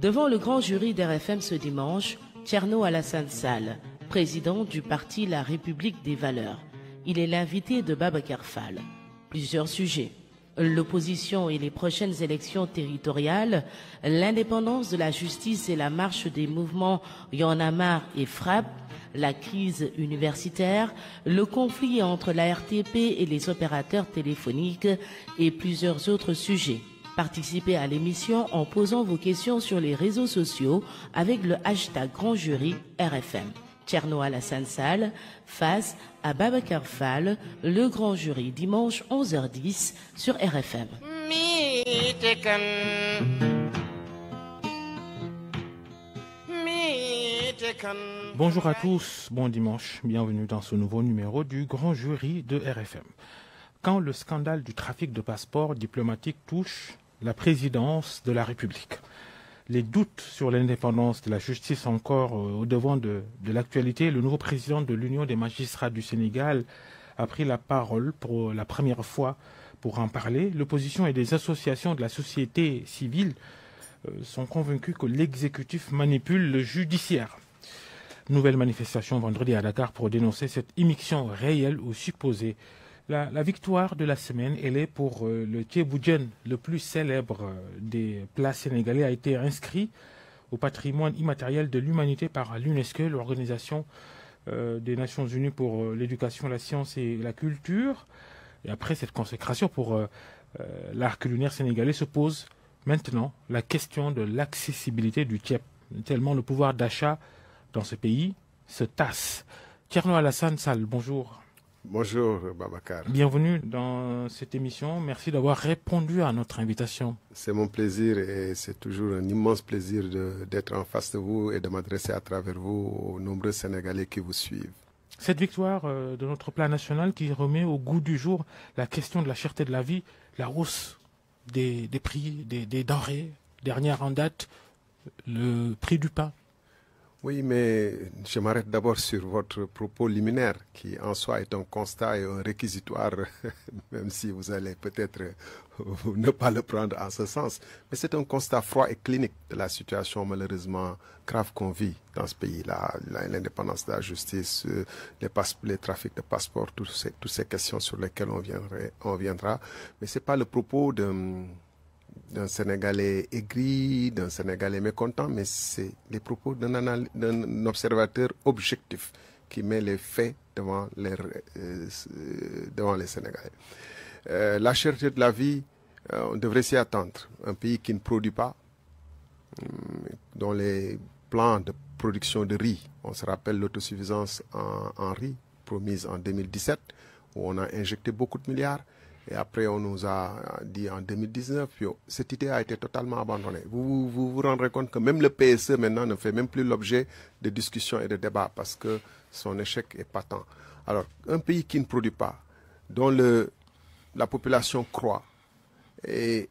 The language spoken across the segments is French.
Devant le grand jury d'RFM ce dimanche, Tcherno Alassane Sall, président du parti La République des Valeurs. Il est l'invité de Babacar Fall. Plusieurs sujets. L'opposition et les prochaines élections territoriales, l'indépendance de la justice et la marche des mouvements Yanamar et Frappe, la crise universitaire, le conflit entre la RTP et les opérateurs téléphoniques et plusieurs autres sujets. Participez à l'émission en posant vos questions sur les réseaux sociaux avec le hashtag Grand Jury RFM. Tcherno sainte Salle face à Babacar Fall, le Grand Jury, dimanche 11h10 sur RFM. Bonjour à tous, bon dimanche, bienvenue dans ce nouveau numéro du Grand Jury de RFM. Quand le scandale du trafic de passeports diplomatiques touche la présidence de la République. Les doutes sur l'indépendance de la justice encore euh, au devant de, l'actualité, le nouveau président de l'Union des magistrats du Sénégal a pris la parole pour euh, la première fois pour en parler. L'opposition et des associations de la société civile euh, sont convaincus que l'exécutif manipule le judiciaire. Nouvelle manifestation vendredi à Dakar pour dénoncer cette immixtion réelle ou supposée la, victoire de la semaine, elle est pour euh, le Thieboudjen, le plus célèbre euh, des places sénégalais, a été inscrit au patrimoine immatériel de l'humanité par l'UNESCO, l'Organisation euh, des Nations Unies pour l'éducation, la science et la culture. Et après cette consécration pour l'arc culinaire sénégalais se pose maintenant la question de l'accessibilité du Tchèb, tellement le pouvoir d'achat dans ce pays se tasse. Tierno Alassane Sal, bonjour. Bonjour Babacar. Bienvenue dans cette émission. Merci d'avoir répondu à notre invitation. C'est mon plaisir et c'est toujours un immense plaisir d'être en face de vous et de m'adresser à travers vous aux nombreux Sénégalais qui vous suivent. Cette victoire euh, de notre plan national qui remet au goût du jour la question de la cherté de la vie, la hausse des, prix, des denrées, dernière en date, le prix du pain. Oui, mais je m'arrête d'abord sur votre propos liminaire, qui en soi est un constat et un réquisitoire, même si vous allez peut-être ne pas le prendre en ce sens. Mais c'est un constat froid et clinique de la situation malheureusement grave qu'on vit dans ce pays-là. L'indépendance de la justice, euh, les, les trafics de passeports, toutes ces, toutes ces questions sur lesquelles on, viendrait, on viendra. Mais ce n'est pas le propos de d'un Sénégalais aigri, d'un Sénégalais mécontent, mais c'est les propos d'un observateur objectif qui met les faits devant les, euh, euh, Sénégalais. Euh, la cherté de la vie, on devrait s'y attendre. Un pays qui ne produit pas, hum, dont les plans de production de riz, on se rappelle l'autosuffisance en, en riz promise en 2017, où on a injecté beaucoup de milliards. Et après, on nous a euh, dit en 2019, cette idée a été totalement abandonnée. Vous, vous rendrez compte que même le PSE maintenant ne fait même plus l'objet de discussions et de débats parce que son échec est patent. Alors, un pays qui ne produit pas, dont la population croît, et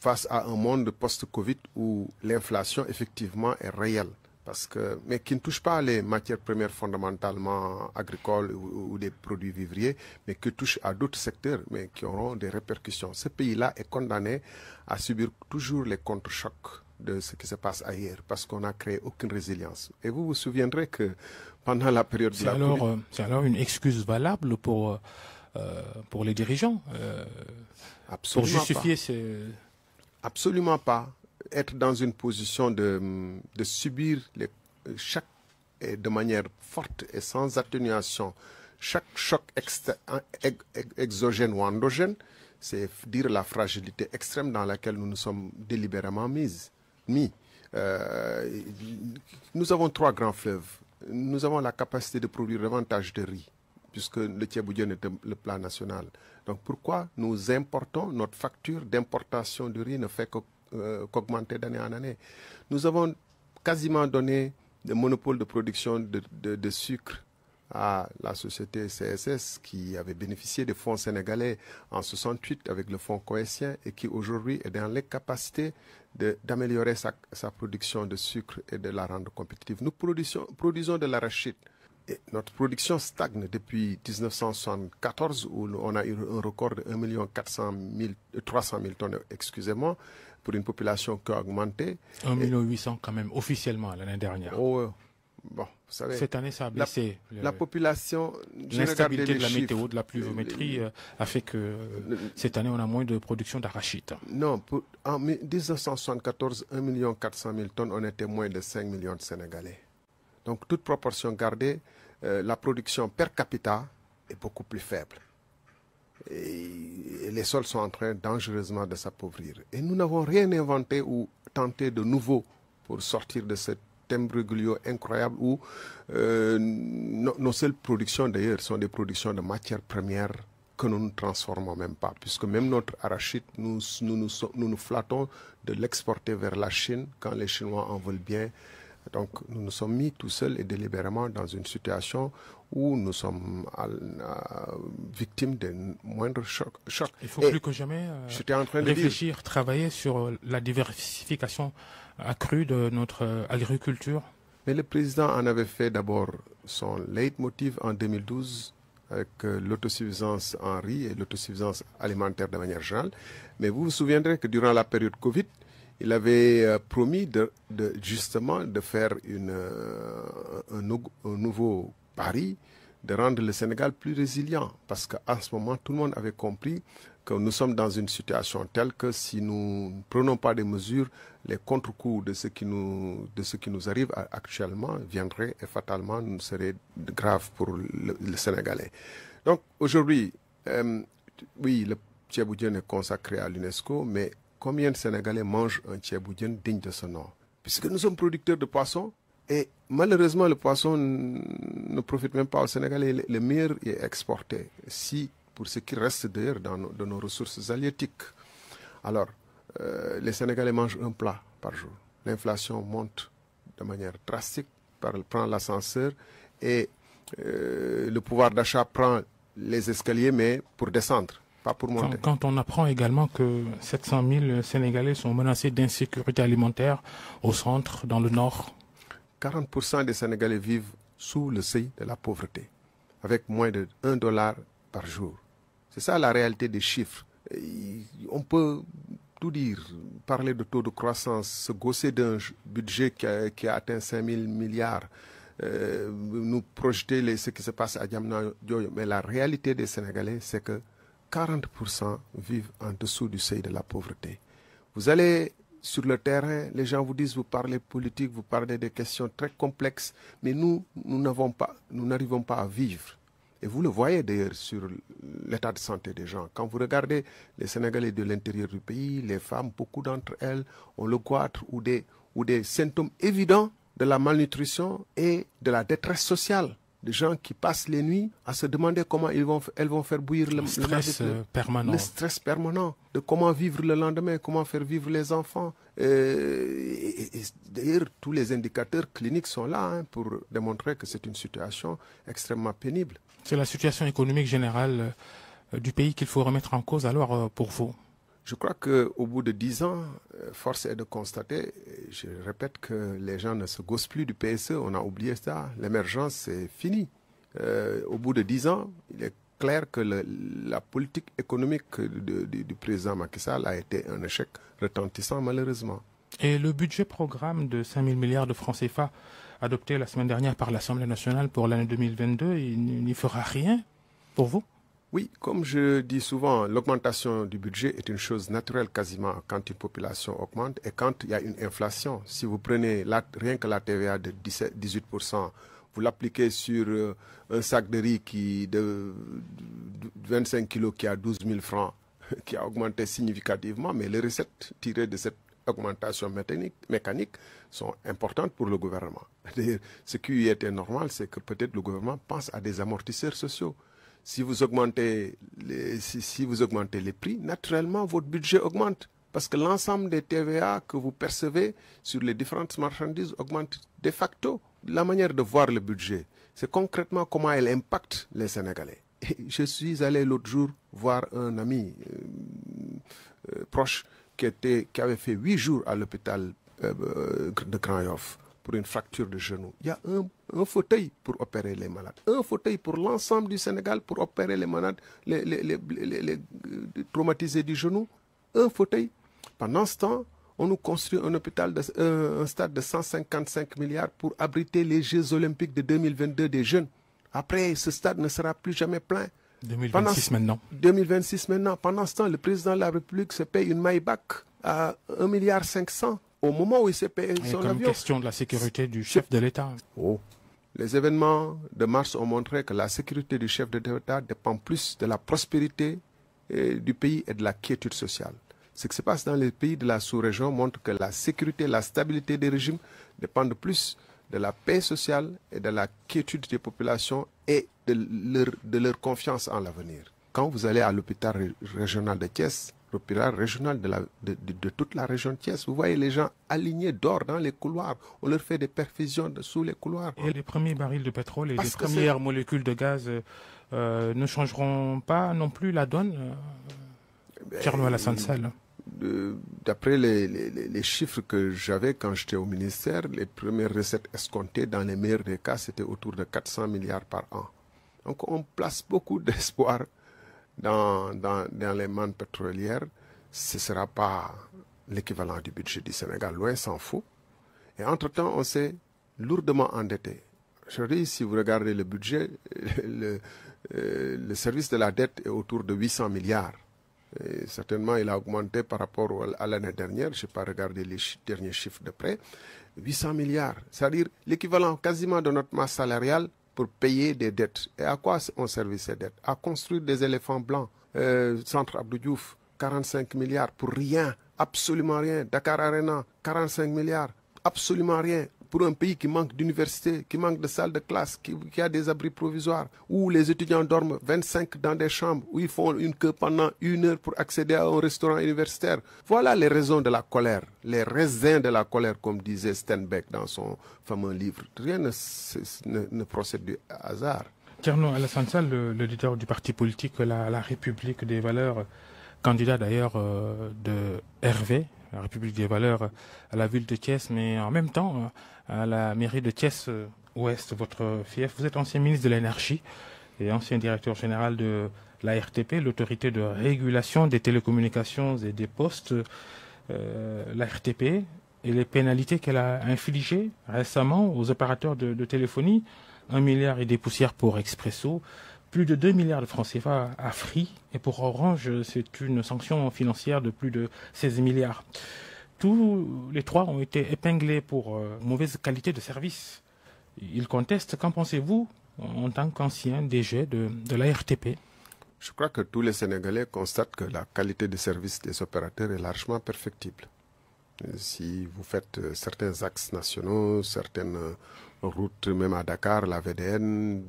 face à un monde post-Covid où l'inflation effectivement est réelle, parce que, mais qui ne touche pas les matières premières fondamentalement agricoles ou, des produits vivriers, mais qui touche à d'autres secteurs, mais qui auront des répercussions. Ce pays-là est condamné à subir toujours les contre-chocs de ce qui se passe ailleurs, parce qu'on n'a créé aucune résilience. Et vous vous souviendrez que pendant la période de la alors, euh, C'est alors une excuse valable pour, euh, euh, pour les dirigeants justifier pas. Absolument pas être dans une position de, de subir les, chaque, et de manière forte et sans atténuation chaque choc exogène ou endogène, c'est dire la fragilité extrême dans laquelle nous nous sommes délibérément mises, mis. Euh, nous avons trois grands fleuves. Nous avons la capacité de produire davantage de riz, puisque le Thieboudien est le plan national. Donc pourquoi nous importons, notre facture d'importation de riz ne fait que euh, qu'augmenter d'année en année. Nous avons quasiment donné le monopole de production de, sucre à la société CSS qui avait bénéficié des fonds sénégalais en 68 avec le fonds cohésien et qui aujourd'hui est dans l'incapacité d'améliorer sa, production de sucre et de la rendre compétitive. Nous produisons, produisons de l'arachide. Et notre production stagne depuis 1974 où on a eu un record de 1 400 de tonnes, excusez-moi, pour une population qui a augmenté. 1 800 quand même, officiellement, l'année dernière. Oh, bon, vous savez, Cette année, ça a baissé. La, la, population... L'instabilité de la météo, de la pluviométrie, euh, a fait que euh, cette année, on a moins de production d'arachides. Non, en 1974, 1 400 000 tonnes, on était moins de 5 millions de Sénégalais. Donc, toute proportion gardée, euh, la production per capita est beaucoup plus faible et, les sols sont en train dangereusement de s'appauvrir. Et nous n'avons rien inventé ou tenté de nouveau pour sortir de cette imbroglio incroyable où euh, nos seules productions d'ailleurs sont des productions de matières premières que nous ne transformons même pas, puisque même notre arachide, nous nous, nous, nous flattons de l'exporter vers la Chine quand les Chinois en veulent bien. Donc nous nous sommes mis tout seuls et délibérément dans une situation où nous sommes victimes d'un moindre choc, choc. Il faut plus que jamais euh, en train réfléchir, de travailler sur la diversification accrue de notre agriculture. Mais le président en avait fait d'abord son leitmotiv en 2012 avec l'autosuffisance en riz et l'autosuffisance alimentaire de manière générale. Mais vous vous souviendrez que durant la période Covid, il avait euh, promis de, justement de faire une, euh, un, nouveau Paris de rendre le Sénégal plus résilient. Parce qu'en ce moment, tout le monde avait compris que nous sommes dans une situation telle que si nous ne prenons pas des mesures, les contre-coups de, ce qui nous, de ce qui nous arrive actuellement viendraient et fatalement nous seraient graves pour le, Sénégalais. Donc aujourd'hui, euh, oui, le Tchèboudien est consacré à l'UNESCO, mais combien de Sénégalais mangent un Tchèboudien digne de ce nom Puisque nous sommes producteurs de poissons, et malheureusement, le poisson ne profite même pas au Sénégal. Le mire est exporté, si pour ce qui reste d'ailleurs de nos ressources halieutiques. Alors, euh, les Sénégalais mangent un plat par jour. L'inflation monte de manière drastique, par, prend l'ascenseur et euh, le pouvoir d'achat prend les escaliers, mais pour descendre. Pas pour monter. Quand, quand, on apprend également que 700 000 Sénégalais sont menacés d'insécurité alimentaire au centre, dans le nord, 40% des Sénégalais vivent sous le seuil de la pauvreté, avec moins de 1 dollar par jour. C'est ça la réalité des chiffres. on peut tout dire, parler de taux de croissance, se gosser d'un budget qui a, atteint 5000 milliards, euh, nous projeter ce qui se passe à Diamna Mais la réalité des Sénégalais, c'est que 40% vivent en dessous du seuil de la pauvreté. Vous allez sur le terrain, les gens vous disent, vous parlez politique, vous parlez des questions très complexes, mais nous, nous n'avons pas, nous n'arrivons pas à vivre. Et vous le voyez d'ailleurs sur l'état de santé des gens. Quand vous regardez les Sénégalais de l'intérieur du pays, les femmes, beaucoup d'entre elles ont le goitre ou des, ou des symptômes évidents de la malnutrition et de la détresse sociale des gens qui passent les nuits à se demander comment ils vont, elles vont faire bouillir le, stress euh, permanent. Le stress permanent de comment vivre le lendemain, comment faire vivre les enfants. Euh, d'ailleurs, tous les indicateurs cliniques sont là hein, pour démontrer que c'est une situation extrêmement pénible. C'est la situation économique générale euh, du pays qu'il faut remettre en cause alors pour vous je crois qu'au bout de dix ans, euh, force est de constater, je répète que les gens ne se gossent plus du PSE, on a oublié ça, l'émergence c'est fini. Euh, au bout de dix ans, il est clair que la politique économique du président Macky Sall a été un échec retentissant malheureusement. Et le budget programme de 5 000 milliards de francs CFA adopté la semaine dernière par l'Assemblée nationale pour l'année 2022, il n'y fera rien pour vous oui, comme je dis souvent, l'augmentation du budget est une chose naturelle quasiment quand une population augmente et quand il y a une inflation. Si vous prenez rien que la TVA de 18%, vous l'appliquez sur euh, un sac de riz qui, de, 25 kilos qui a 12 000 francs, qui a augmenté significativement, mais les recettes tirées de cette augmentation mécanique, mécanique sont importantes pour le gouvernement. Ce qui était normal, c'est que peut-être le gouvernement pense à des amortisseurs sociaux. Si vous augmentez les, si, vous augmentez les prix, naturellement, votre budget augmente parce que l'ensemble des TVA que vous percevez sur les différentes marchandises augmente de facto. La manière de voir le budget, c'est concrètement comment elle impacte les Sénégalais. je suis allé l'autre jour voir un ami euh, euh, proche qui, était, qui avait fait huit jours à l'hôpital euh, de Grand pour une fracture de genou. Il y a un, fauteuil pour opérer les malades. Un fauteuil pour l'ensemble du Sénégal pour opérer les malades, les, euh, traumatisés du genou. Un fauteuil. Pendant ce temps, on nous construit un hôpital, de, euh, un stade de 155 milliards pour abriter les Jeux Olympiques de 2022 des jeunes. Après, ce stade ne sera plus jamais plein. 2026 Pendant, maintenant. 2026 maintenant. Pendant ce temps, le président de la République se paye une Maybach à 1,5 milliard au moment où il s'est payé son comme question de la sécurité du chef de l'État. Oh. Les événements de mars ont montré que la sécurité du chef de l'État dépend plus de la prospérité eh, du pays et de la quiétude sociale. Ce qui se passe dans les pays de la sous-région montre que la sécurité, la stabilité des régimes dépendent plus de la paix sociale et de la quiétude des populations et de leur, de leur confiance en l'avenir. Quand vous allez à l'hôpital régional de Thiès, le régional de, toute la région de Thiès. Vous voyez les gens alignés d'or dans les couloirs. On leur fait des perfusions sous les couloirs. Et les premiers barils de pétrole et les premières molécules de gaz euh, euh, ne changeront pas non plus la donne euh, ben, D'après les, les, chiffres que j'avais quand j'étais au ministère, les premières recettes escomptées dans les meilleurs des cas, c'était autour de 400 milliards par an. Donc on place beaucoup d'espoir dans, dans, les mannes pétrolières, ce ne sera pas l'équivalent du budget du Sénégal, loin s'en fout. Et entre-temps, on s'est lourdement endetté. Je dis, si vous regardez le budget, le, euh, le, service de la dette est autour de 800 milliards. certainement, il a augmenté par rapport à l'année dernière. Je n'ai pas regardé les derniers chiffres de près. 800 milliards, c'est-à-dire l'équivalent quasiment de notre masse salariale pour payer des dettes. Et à quoi ont servi ces dettes À construire des éléphants blancs. Euh, centre Abdou Diouf, 45 milliards pour rien, absolument rien. Dakar Arena, 45 milliards, absolument rien pour un pays qui manque d'université, qui manque de salles de classe, qui, a des abris provisoires, où les étudiants dorment 25 dans des chambres, où ils font une queue pendant une heure pour accéder à un restaurant universitaire. Voilà les raisons de la colère, les raisins de la colère, comme disait Steinbeck dans son fameux livre. Rien ne, ne, ne procède du hasard. Tierno Alassane l'éditeur du parti politique la, République des Valeurs, candidat d'ailleurs euh, de Hervé, la République des Valeurs à la ville de Thiès, mais en même temps... Euh, à la mairie de Thiès euh, Ouest, votre fief. Vous êtes ancien ministre de l'énergie et ancien directeur général de la RTP, l'autorité de régulation des télécommunications et des postes. Euh, la RTP et les pénalités qu'elle a infligées récemment aux opérateurs de, téléphonie, un milliard et des poussières pour Expresso, plus de 2 milliards de francs CFA à Free, et pour Orange, c'est une sanction financière de plus de 16 milliards tous les trois ont été épinglés pour euh, mauvaise qualité de service. Ils contestent. Qu'en pensez-vous en tant qu'ancien DG de, de la RTP Je crois que tous les Sénégalais constatent que la qualité de service des opérateurs est largement perfectible. Si vous faites euh, certains axes nationaux, certaines euh, routes, même à Dakar, la VDN,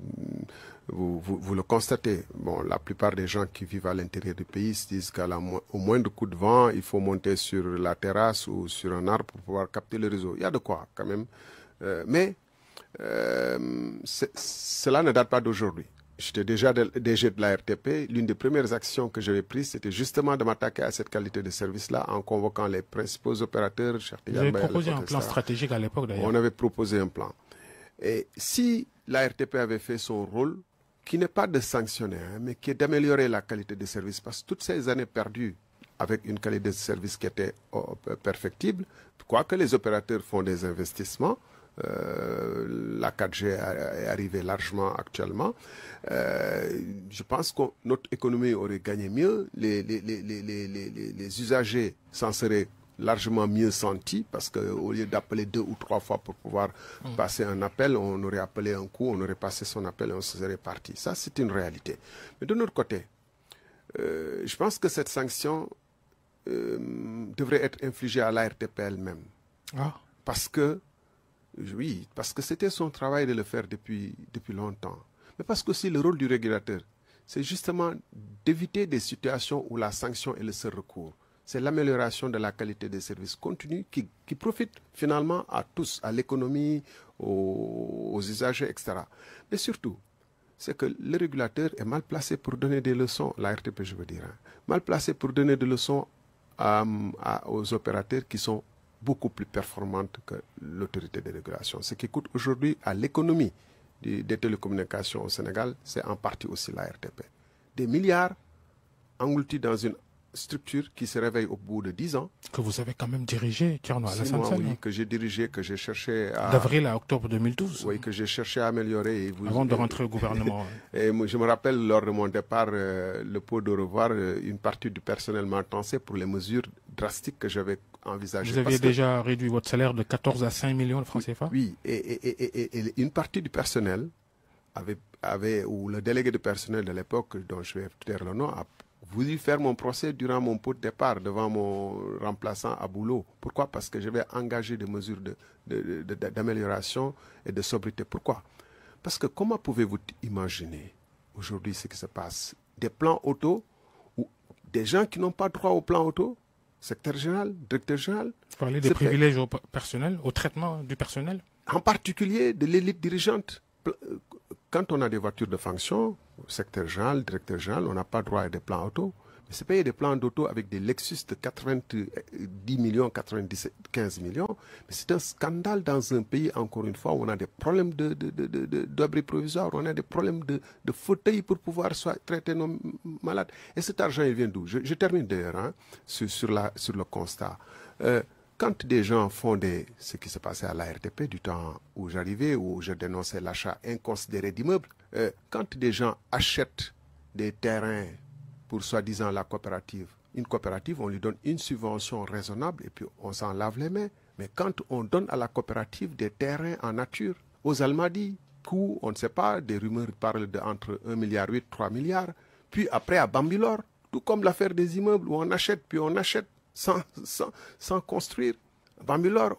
vous, le constatez. Bon, la plupart des gens qui vivent à l'intérieur du pays se disent qu'au moindre coup de vent, il faut monter sur la terrasse ou sur un arbre pour pouvoir capter le réseau. Il y a de quoi quand même. Euh, mais euh, cela ne date pas d'aujourd'hui. J'étais déjà DG de, la RTP. L'une des premières actions que j'avais prises, c'était justement de m'attaquer à cette qualité de service-là en convoquant les principaux opérateurs. Vous avez proposé un plan stratégique à l'époque, d'ailleurs. On avait proposé un plan. Et si la RTP avait fait son rôle, qui n'est pas de sanctionner, hein, mais qui est d'améliorer la qualité de service. Parce que toutes ces années perdues avec une qualité de service qui était oh, perfectible, quoique les opérateurs font des investissements, euh, la 4G est arrivée largement actuellement. Euh, je pense que notre économie aurait gagné mieux, les, les, les usagers s'en seraient largement mieux senti parce qu'au lieu d'appeler deux ou trois fois pour pouvoir mm. passer un appel, on aurait appelé un coup, on aurait passé son appel et on se serait parti. Ça, c'est une réalité. Mais de notre côté, euh, je pense que cette sanction euh, devrait être infligée à l'ARTP elle-même. Ah. Parce que, oui, parce que c'était son travail de le faire depuis, depuis longtemps. Mais parce que aussi le rôle du régulateur, c'est justement d'éviter des situations où la sanction est le seul recours c'est l'amélioration de la qualité des services continus qui, qui profite finalement à tous, à l'économie, aux, usagers, etc. Mais surtout, c'est que le régulateur est mal placé pour donner des leçons, la RTP je veux dire, hein. mal placé pour donner des leçons aux opérateurs qui sont beaucoup plus performantes que l'autorité de régulation. Ce qui coûte aujourd'hui à l'économie des, des télécommunications au Sénégal, c'est en partie aussi la RTP. Des milliards engloutis dans une structure qui se réveille au bout de 10 ans. Que vous avez quand même dirigé, Tierno Alassane Oui, que j'ai dirigé, que j'ai cherché à... D'avril à octobre 2012 Oui, que j'ai cherché à améliorer. Avant de rentrer au gouvernement. et je me rappelle, lors de mon départ, euh, le pot de revoir, euh, une partie du personnel m'a pensé pour les mesures drastiques que j'avais envisagées. Vous aviez déjà réduit votre salaire de 14 à 5 millions de francs CFA Oui, et, une partie du personnel avait, avait, ou le délégué du personnel de l'époque, dont je vais dire le nom, a voulu faire mon procès durant mon pot de départ devant mon remplaçant à boulot. Pourquoi Parce que je vais engager des mesures d'amélioration de, et de sobriété. Pourquoi Parce que comment pouvez-vous imaginer aujourd'hui ce qui se passe Des plans auto ou des gens qui n'ont pas droit au plan auto Secteur général, directeur général Vous parlez des privilèges au personnel, au traitement du personnel En particulier de l'élite dirigeante euh, quand on a des voitures de fonction, secteur général, directeur général, on n'a pas droit à des plans auto. Mais c'est payer des plans d'auto avec des Lexus de 90 millions, 90, 15 millions. Mais c'est un scandale dans un pays, encore une fois, où on a des problèmes d'abri de, de, provisoire, on a des problèmes de, de fauteuils pour pouvoir soit, traiter nos malades. Et cet argent, il vient d'où je, termine d'ailleurs hein, sur, le constat. Euh, quand des gens font des, ce qui se passait à la RTP du temps où j'arrivais, où je dénonçais l'achat inconsidéré d'immeubles, euh, quand des gens achètent des terrains pour soi-disant la coopérative, une coopérative, on lui donne une subvention raisonnable et puis on s'en lave les mains. Mais quand on donne à la coopérative des terrains en nature, aux Almadis, où on ne sait pas, des rumeurs parlent d'entre 1,8 milliard, 3 milliards, puis après à Bambilor, tout comme l'affaire des immeubles où on achète, puis on achète, sans, construire sans construire.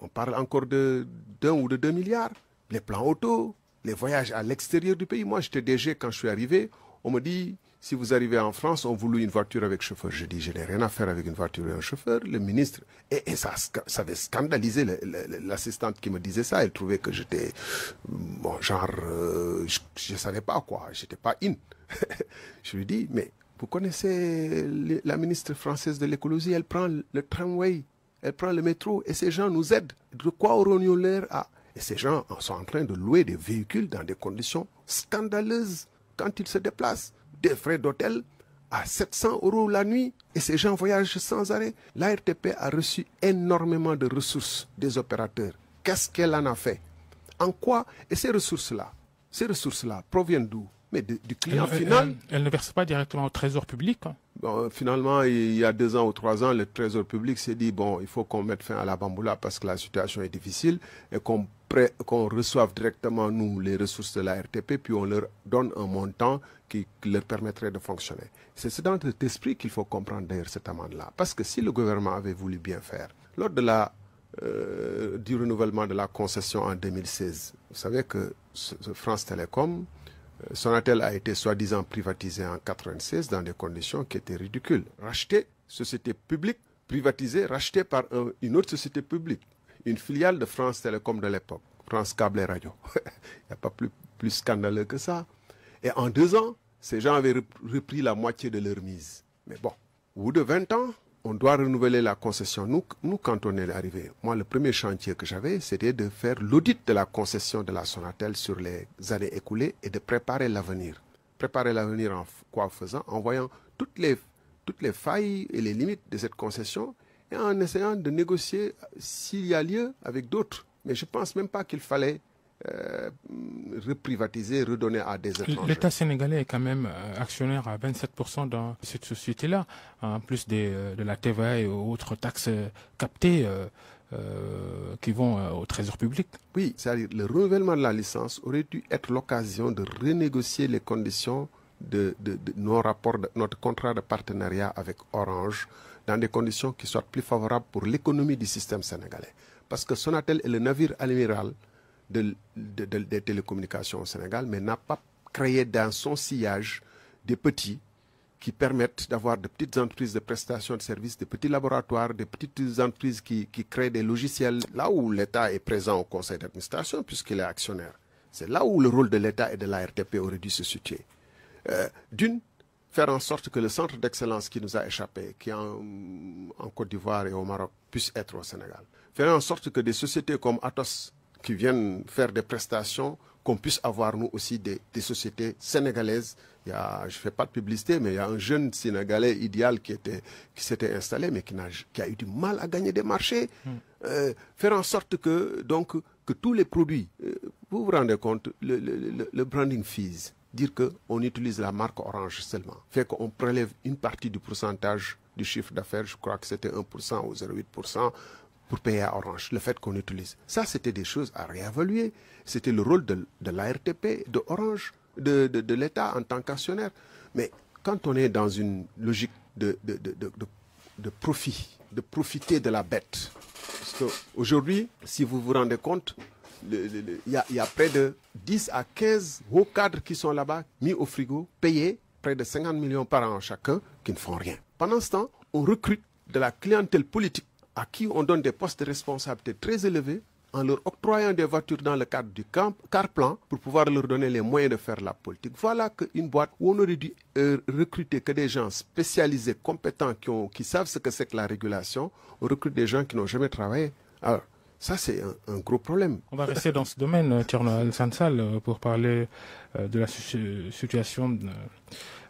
on parle encore de d'un ou de deux milliards. Les plans auto, les voyages à l'extérieur du pays. Moi, j'étais DG quand je suis arrivé. On me dit, si vous arrivez en France, on vous loue une voiture avec chauffeur. Je dis, je n'ai rien à faire avec une voiture et un chauffeur. Le ministre, et, ça, ça avait scandalisé l'assistante qui me disait ça. Elle trouvait que j'étais, bon, genre, euh, je ne savais pas quoi, j'étais pas in. je lui dis, mais vous connaissez la ministre française de l'écologie, elle prend le tramway, elle prend le métro et ces gens nous aident. De quoi aurons-nous l'air Et ces gens sont en train de louer des véhicules dans des conditions scandaleuses quand ils se déplacent. Des frais d'hôtel à 700 euros la nuit et ces gens voyagent sans arrêt. La RTP a reçu énormément de ressources des opérateurs. Qu'est-ce qu'elle en a fait En quoi Et ces ressources-là, ces ressources-là proviennent d'où mais du client elle, final. Elle, ne verse pas directement au trésor public. Hein. finalement, il y a deux ans ou trois ans, le trésor public s'est dit, bon, il faut qu'on mette fin à la bamboula parce que la situation est difficile et qu'on qu'on reçoive directement, nous, les ressources de la RTP, puis on leur donne un montant qui leur permettrait de fonctionner. C'est dans cet esprit qu'il faut comprendre d'ailleurs cette amende-là. Parce que si le gouvernement avait voulu bien faire, lors euh, du renouvellement de la concession en 2016, vous savez que France Télécom euh, Sonatel a été soi-disant privatisé en 1996 dans des conditions qui étaient ridicules. Racheté, société publique, privatisé, racheté par une autre société publique, une filiale de France Télécom de l'époque, France Câble et Radio. Il n'y a pas plus, plus scandaleux que ça. Et en deux ans, ces gens avaient repris la moitié de leur mise. Mais bon, au bout de 20 ans, on doit renouveler la concession. Nous, nous, quand on est arrivé, moi, le premier chantier que j'avais, c'était de faire l'audit de la concession de la Sonatel sur les années écoulées et de préparer l'avenir. Préparer l'avenir en quoi faisant En voyant toutes les, toutes les failles et les limites de cette concession et en essayant de négocier s'il y a lieu avec d'autres. Mais je pense même pas qu'il fallait euh, reprivatiser, redonner à des étrangers. L'État sénégalais est quand même euh, actionnaire à 27% dans cette société-là, hein, en plus euh, de la TVA et autres taxes captées. qui vont au trésor public. Oui, c'est-à-dire le renouvellement de la licence aurait dû être l'occasion de renégocier les conditions de, nos rapports, de, notre contrat de partenariat avec Orange dans des conditions qui soient plus favorables pour l'économie du système sénégalais. Parce que Sonatel est le navire amiral des télécommunications au Sénégal, mais n'a pas créé dans son sillage des petits qui permettent d'avoir de petites entreprises de prestation de services, des petits laboratoires, des petites entreprises qui, créent des logiciels. Là où l'État est présent au conseil d'administration, puisqu'il est actionnaire, c'est là où le rôle de l'État et de la RTP aurait dû se situer. Euh, d'une, faire en sorte que le centre d'excellence qui nous a échappé, qui en, en Côte d'Ivoire et au Maroc, puisse être au Sénégal. Faire en sorte que des sociétés comme Atos, qui viennent faire des prestations, qu'on puisse avoir nous aussi des, sociétés sénégalaises. Il y a, je ne fais pas de publicité, mais il y a un jeune Sénégalais idéal qui, était, qui s'était installé, mais qui a, eu du mal à gagner des marchés. Hmm. Euh, faire en sorte que, donc, que tous les produits, euh, vous vous rendez compte, le, le branding fees, dire qu'on utilise la marque orange seulement, fait qu'on prélève une partie du pourcentage du chiffre d'affaires, je crois que c'était 1% ou 0,8%, pour payer à Orange, le fait qu'on utilise. Ça, c'était des choses à réévaluer. C'était le rôle de, l'ARTP, de Orange, de, de, l'État en tant qu'actionnaire. Mais quand on est dans une logique de, de profit, de profiter de la bête, parce qu'aujourd'hui, si vous vous rendez compte, il y, y, a près de 10 à 15 hauts cadres qui sont là-bas, mis au frigo, payés près de 50 millions par an chacun, qui ne font rien. Pendant ce temps, on recrute de la clientèle politique à qui on donne des postes de responsabilité très élevés en leur octroyant des voitures dans le cadre du camp, car plan pour pouvoir leur donner les moyens de faire la politique. Voilà qu'une boîte où on aurait dû euh, recruter que des gens spécialisés, compétents, qui, savent ce que c'est que la régulation, on recrute des gens qui n'ont jamais travaillé. Alors, ça, c'est un, gros problème. On va rester dans ce domaine, euh, Tierno Al-Sansal, euh, pour parler de la situation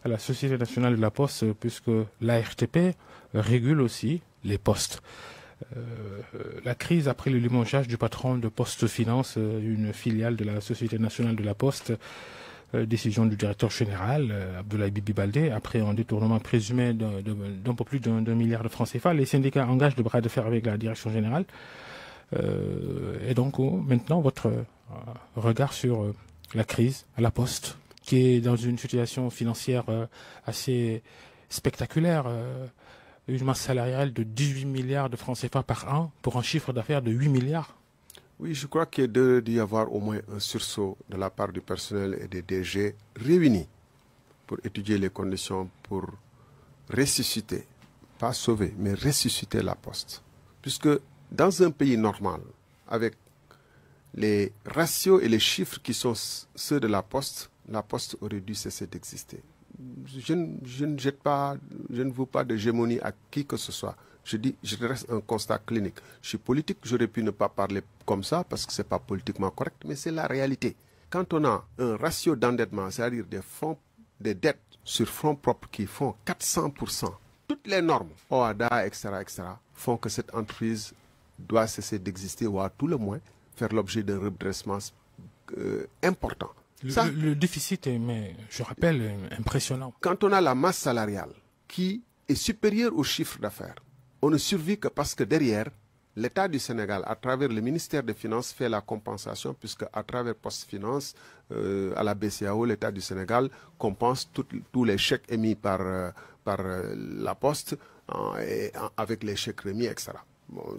à la Société nationale de la Poste, puisque l'ARTP régule aussi les postes. Euh, la crise après le limonchage du patron de Poste Finance, euh, une filiale de la Société nationale de la Poste, euh, décision du directeur général, Abdoulaye Bibi après un détournement présumé d'un peu plus d'un milliard de francs CFA, les syndicats engagent le bras de fer avec la direction générale. et donc, oh, maintenant, votre regard sur la crise à la Poste, qui est dans une situation financière assez spectaculaire une masse salariale de 18 milliards de francs CFA par an pour un chiffre d'affaires de 8 milliards Oui, je crois qu'il doit y avoir au moins un sursaut de la part du personnel et des DG réunis pour étudier les conditions pour ressusciter, pas sauver, mais ressusciter la poste. Puisque dans un pays normal, avec les ratios et les chiffres qui sont ceux de la poste, la poste aurait dû cesser d'exister je, ne jette pas, je veux pas de gémonie à qui que ce soit. Je dis, je reste un constat clinique. Je suis politique, j'aurais pu ne pas parler comme ça parce que ce n'est pas politiquement correct, mais c'est la réalité. Quand on a un ratio d'endettement, c'est-à-dire des fonds, des dettes sur fonds propres qui font 400%, toutes les normes, OADA, etc., etc., font que cette entreprise doit cesser d'exister ou à tout le moins faire l'objet d'un redressement euh, important. Le, déficit est, je rappelle, impressionnant. Quand on a la masse salariale qui est supérieure au chiffre d'affaires, on ne survit que parce que derrière, l'État du Sénégal, à travers le ministère des Finances, fait la compensation, puisque à travers poste Finance, euh, à la BCAO, l'État du Sénégal compense tous les chèques émis par, euh, euh, la Poste et, avec les chèques remis, etc.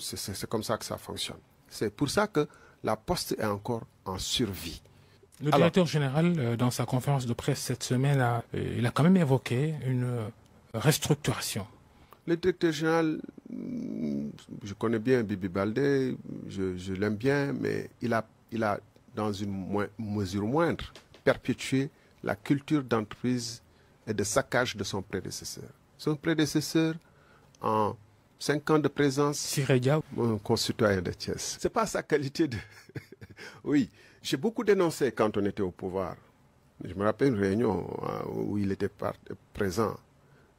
c'est comme ça que ça fonctionne. C'est pour ça que la Poste est encore en survie. Le directeur général, euh, dans sa conférence de presse cette semaine, euh, il a quand même évoqué une euh, restructuration. Le directeur général, mm, je connais bien Bibi Baldé, je, l'aime bien, mais il a, dans une mesure moindre, perpétué la culture d'entreprise et de saccage de son prédécesseur. Son prédécesseur, en cinq ans de présence, mon concitoyen de Thiès. C'est pas sa qualité de. oui, j'ai beaucoup dénoncé quand on était au pouvoir. Je me rappelle une réunion euh, où il était présent,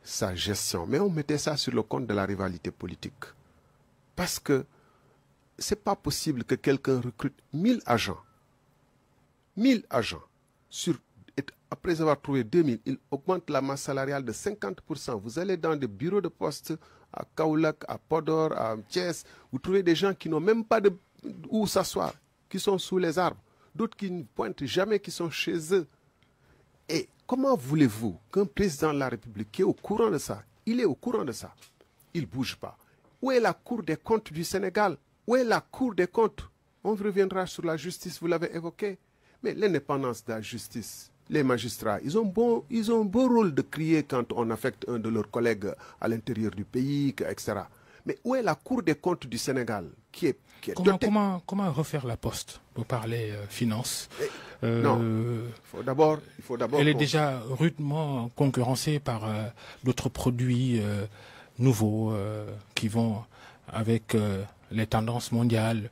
sa gestion. Mais on mettait ça sur le compte de la rivalité politique. Parce que ce n'est pas possible que quelqu'un recrute 1000 agents. 1000 agents. après avoir trouvé 2000, il augmente la masse salariale de 50%. Vous allez dans des bureaux de poste à Kaulak, à Podor, à Thiès. Vous trouvez des gens qui n'ont même pas de, où s'asseoir, qui sont sous les arbres d'autres qui ne pointent jamais, qui sont chez eux. Et comment voulez-vous qu'un président de la République qui est au courant de ça, il est au courant de ça, il ne bouge pas Où est la Cour des comptes du Sénégal Où est la Cour des comptes On reviendra sur la justice, vous l'avez évoqué. Mais l'indépendance de la justice, les magistrats, ils ont, bon, ils ont un beau rôle de crier quand on affecte un de leurs collègues à l'intérieur du pays, etc. Mais où est la Cour des comptes du Sénégal qui est, comment, comment, refaire la poste Vous parlez euh, finance. Euh, non. il faut d'abord. Elle est déjà rudement concurrencée par euh, d'autres produits nouveaux qui vont avec les tendances mondiales.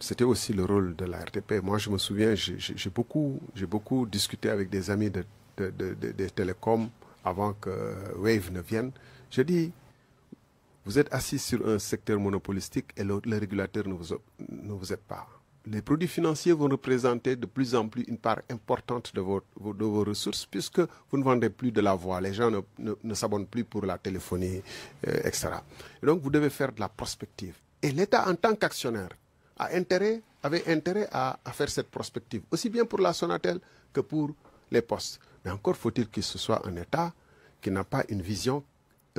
C'était aussi le rôle de la RTP. Moi, je me souviens, j'ai beaucoup, beaucoup discuté avec des amis des télécoms avant que Wave ne vienne. Je dis, vous êtes assis sur un secteur monopolistique et le, régulateur ne vous, ne aide pas. Les produits financiers vont représenter de plus en plus une part importante de, vos ressources puisque vous ne vendez plus de la voix. Les gens ne, s'abonnent plus pour la téléphonie, euh, etc. donc, vous devez faire de la prospective. Et l'État, en tant qu'actionnaire, a intérêt, avait intérêt à, à, faire cette prospective, aussi bien pour la Sonatel que pour les postes. Mais encore faut-il que ce soit un État qui n'a pas une vision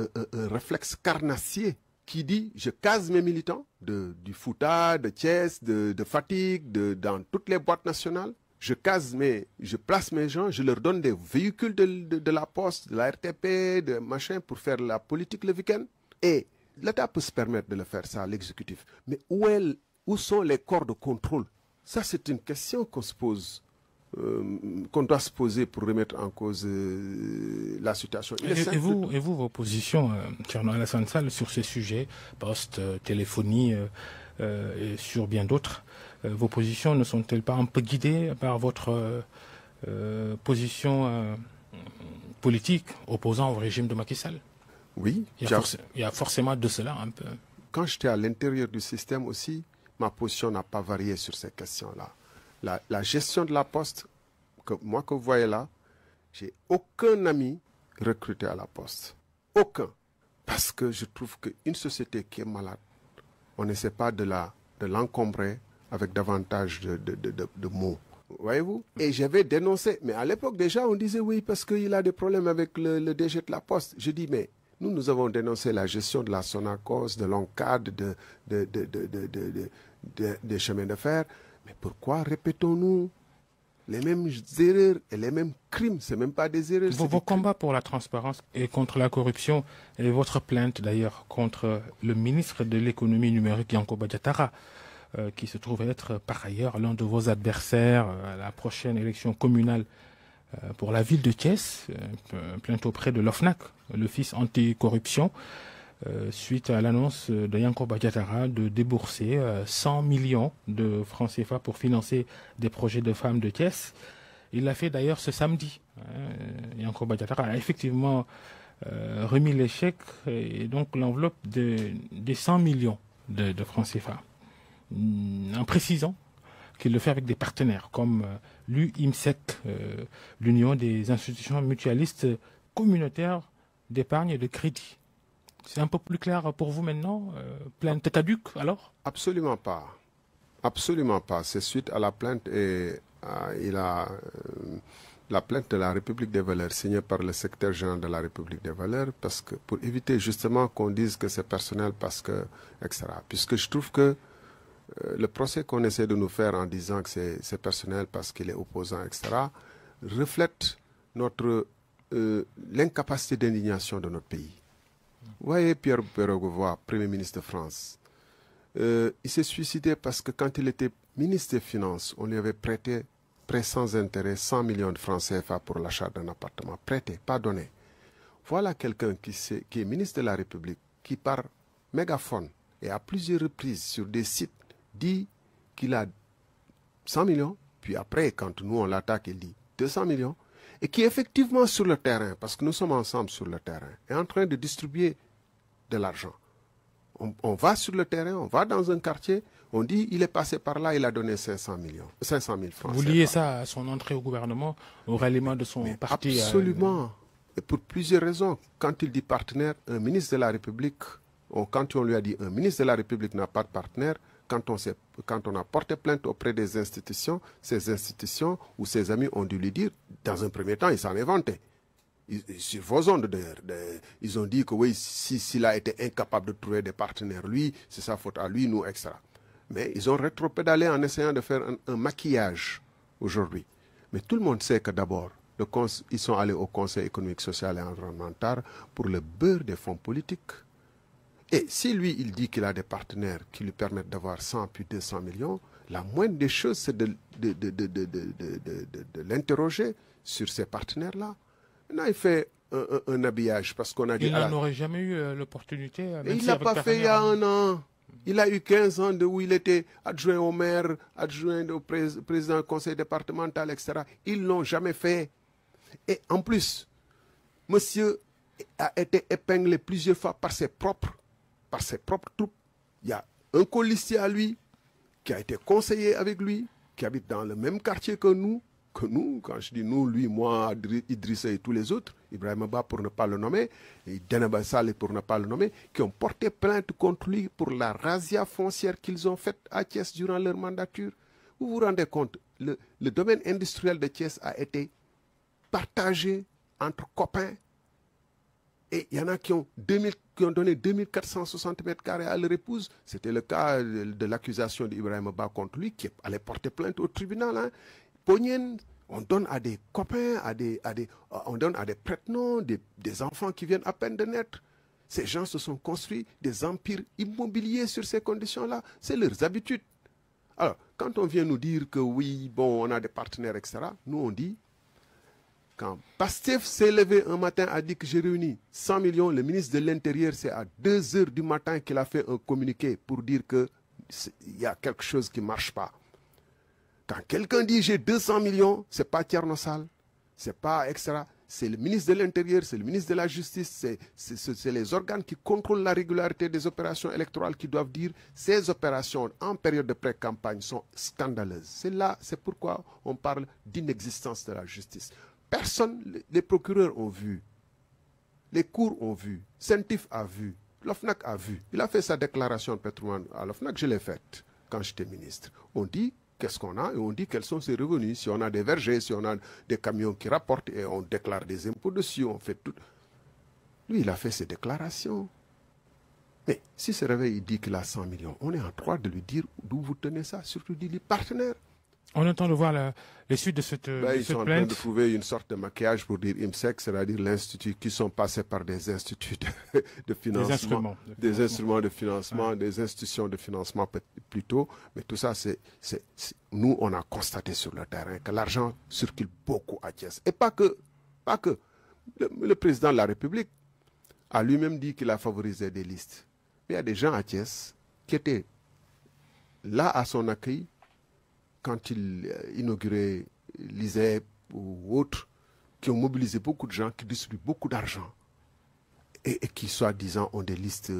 un euh, euh, euh, réflexe carnassier qui dit je case mes militants de, du Fouta, de Thiès, de, Fatigue, dans toutes les boîtes nationales. Je case mes, je place mes gens, je leur donne des véhicules de, de, la poste, de la RTP, de machin pour faire la politique le week-end. Et l'État peut se permettre de le faire, ça, l'exécutif. Mais où, est, où sont les corps de contrôle Ça, c'est une question qu'on se pose. Euh, qu'on doit se poser pour remettre en cause euh, la situation. Et, vous, et vous, vos positions, Tcherno euh, Alassane sur ces sujets, poste, téléphonie et sur bien d'autres, vos positions ne sont-elles pas un peu guidées par votre position politique opposant au régime de Macky Sall Oui. il y a forcément de cela un peu. Quand j'étais à l'intérieur du système aussi, ma position n'a pas varié sur ces questions-là la, gestion de la poste, que moi que vous voyez là, j'ai aucun ami recruté à la poste. Aucun. Parce que je trouve qu'une société qui est malade, on n'essaie pas de la de l'encombrer avec davantage de, de, de, mots. Voyez-vous Et j'avais dénoncé. Mais à l'époque, déjà, on disait oui, parce qu'il a des problèmes avec le, le DG de la Poste. Je dis, mais nous, nous avons dénoncé la gestion de la Sonacos, de l'encadre, de, de, de, des chemins de fer. Mais pourquoi répétons-nous les mêmes erreurs et les mêmes crimes C'est même pas des erreurs. Vos, combats pour la transparence et contre la corruption, et votre plainte d'ailleurs contre le ministre de l'économie numérique, Yanko Badiatara, euh, qui se trouve être par ailleurs l'un de vos adversaires euh, à la prochaine élection communale euh, pour la ville de Thiès, plainte auprès de l'OFNAC, l'Office anticorruption. Euh, suite à l'annonce de Yanko Badiatara de débourser 100 euh, millions de francs CFA pour financer des projets de femmes de Thiès. Il l'a fait d'ailleurs ce samedi. Hein. Yanko Badiatara a effectivement euh, remis l'échec et donc l'enveloppe de, des 100 millions de, de francs CFA. Hmm, en précisant qu'il le fait avec des partenaires comme l'UIMSEC, l'Union des institutions mutualistes communautaires d'épargne et de crédit. C'est un peu plus clair pour vous maintenant euh, Plainte caduque alors Absolument pas. Absolument pas. C'est suite à la plainte et euh, euh, la plainte de la République des valeurs signée par le secteur général de la République des valeurs parce que pour éviter justement qu'on dise que c'est personnel parce que etc. Puisque je trouve que le procès qu'on essaie de nous faire en disant que c'est personnel parce qu'il est opposant etc. reflète notre l'incapacité d'indignation de notre pays voyez Pierre Bérogovoy, Premier ministre de France, euh, il s'est suicidé parce que quand il était ministre des Finances, on lui avait prêté, près sans intérêt, 100 millions de francs CFA pour l'achat d'un appartement. Prêté, pas donné. Voilà quelqu'un qui, qui, est ministre de la République, qui par mégaphone et à plusieurs reprises sur des sites dit qu'il a 100 millions, puis après, quand nous on l'attaque, il dit 200 millions et qui effectivement sur le terrain, parce que nous sommes ensemble sur le terrain, est en train de distribuer de l'argent. On, va sur le terrain, on va dans un quartier, on dit il est passé par là, il a donné 500, millions, 500 000 francs. Vous liez ça à son entrée au gouvernement, au ralliement de son parti Absolument. Et pour plusieurs raisons. Quand il dit partenaire, un ministre de la République, ou quand on lui a dit un ministre de la République n'a pas de partenaire, quand on, quand a porté plainte auprès des institutions, ces institutions ou ses amis ont dû lui dire, dans un premier temps, ils s'en est vanté. sur vos ondes Ils ont dit que oui, s'il a été incapable de trouver des partenaires, lui, c'est sa faute à lui, nous, etc. Mais ils ont rétropédalé en essayant de faire un maquillage aujourd'hui. Mais tout le monde sait que d'abord, ils sont allés au Conseil économique, social et environnemental pour le beurre des fonds politiques. Et si lui, il dit qu'il a des partenaires qui lui permettent d'avoir 100 puis 200 millions, la moindre des choses, c'est de, l'interroger sur ces partenaires-là. Là, il fait un, habillage parce qu'on a dit... Il n'aurait jamais eu euh, l'opportunité. Euh, il l'a pas fait il y a un an. Il a eu 15 ans de où il était adjoint au maire, adjoint au président du conseil départemental, etc. Ils l'ont jamais fait. Et en plus, monsieur a été épinglé plusieurs fois par ses propres par ses propres troupes. Il y a un colistier à lui qui a été conseillé avec lui, qui habite dans le même quartier que nous, que nous, quand je dis nous, lui, moi, Idrissa et tous les autres, Ibrahim Abba pour ne pas le nommer, et Deneba pour ne pas le nommer, qui ont porté plainte contre lui pour la razzia foncière qu'ils ont faite à Thiès durant leur mandature. Vous vous rendez compte, le, domaine industriel de Thiès a été partagé entre copains, et il y en a qui ont 2000 ont donné 2460 mètres carrés à leur épouse. C'était le cas de, de l'accusation d'Ibrahim Ba contre lui qui allait porter plainte au tribunal. Hein. on donne à des copains, à des, à des, on donne à des prête des, des enfants qui viennent à peine de naître. Ces gens se sont construits des empires immobiliers sur ces conditions-là. C'est leurs habitudes. Alors, quand on vient nous dire que oui, bon, on a des partenaires, etc., nous on dit, quand Pastef s'est levé un matin a dit que j'ai réuni 100 millions, le ministre de l'Intérieur, c'est à 2 heures du matin qu'il a fait un communiqué pour dire qu'il y a quelque chose qui ne marche pas. Quand quelqu'un dit j'ai 200 millions, c'est pas Tierno Sal, c'est pas extra, c'est le ministre de l'Intérieur, c'est le ministre de la Justice, c'est les organes qui contrôlent la régularité des opérations électorales qui doivent dire ces opérations en période de pré-campagne sont scandaleuses. C'est là, c'est pourquoi on parle d'inexistence de la justice. Personne, les procureurs ont vu, les cours ont vu, Sentif a vu, l'OFNAC a vu. Il a fait sa déclaration patrimoine à l'OFNAC, je l'ai faite quand j'étais ministre. On dit qu'est-ce qu'on a et on dit quels sont ses revenus. Si on a des vergers, si on a des camions qui rapportent et on déclare des impôts dessus, on fait tout. Lui, il a fait ses déclarations. Mais si ce réveil il dit qu'il a 100 millions, on est en droit de lui dire d'où vous tenez ça, surtout dit les partenaires. On entend de voir les suites de cette, ben, ils sont en train de trouver une sorte de maquillage pour dire IMSEC, c'est-à-dire l'institut qui sont passés par des instituts de, financement, des instruments de financement, des, institutions de financement plutôt. Mais tout ça, c'est, nous, on a constaté sur le terrain que l'argent circule beaucoup à Thiès. Et pas que, pas que. Le, président de la République a lui-même dit qu'il a favorisé des listes. Mais il y a des gens à Thiès qui étaient là à son accueil quand il euh, inaugurait l'ISEP ou autre, qui ont mobilisé beaucoup de gens, qui distribuent beaucoup d'argent et, qui, soi-disant, ont des listes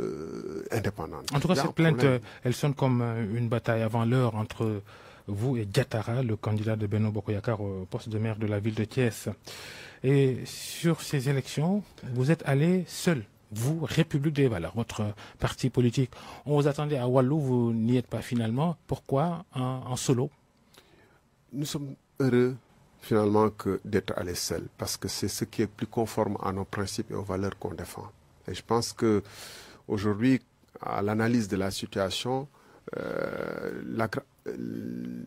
euh, indépendantes. En tout cas, cette plainte, euh, elle sonne comme une bataille avant l'heure entre vous et Diatara, le candidat de Beno Bokoyakar au poste de maire de la ville de Thiès. Et sur ces élections, vous êtes allé seul vous, République des Valeurs, votre parti politique. On vous attendait à Wallou, vous n'y êtes pas finalement. Pourquoi en, solo Nous sommes heureux finalement d'être allés seuls, parce que c'est ce qui est plus conforme à nos principes et aux valeurs qu'on défend. Et je pense que aujourd'hui, à l'analyse de la situation, euh, euh,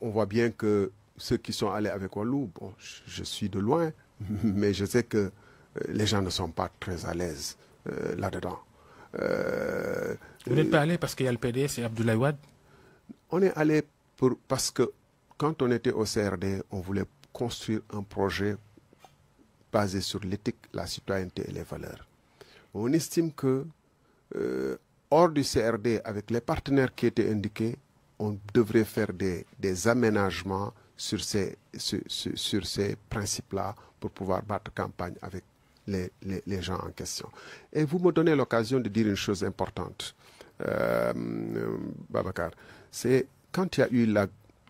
on, voit bien que ceux qui sont allés avec Wallou, bon, je suis de loin, mais je sais que euh, les gens ne sont pas très à l'aise euh, là-dedans. Euh, Vous n'êtes pas allé parce qu'il y a le PDS et Abdoulaye On est allé pour, parce que quand on était au CRD, on voulait construire un projet basé sur l'éthique, la citoyenneté et les valeurs. On estime que hors du CRD, avec les partenaires qui étaient indiqués, on devrait faire des, aménagements sur ces, sur ces principes-là pour pouvoir battre campagne avec les, gens en question. Et vous me donnez l'occasion de dire une chose importante, euh, euh, Babacar. C'est quand il y a eu la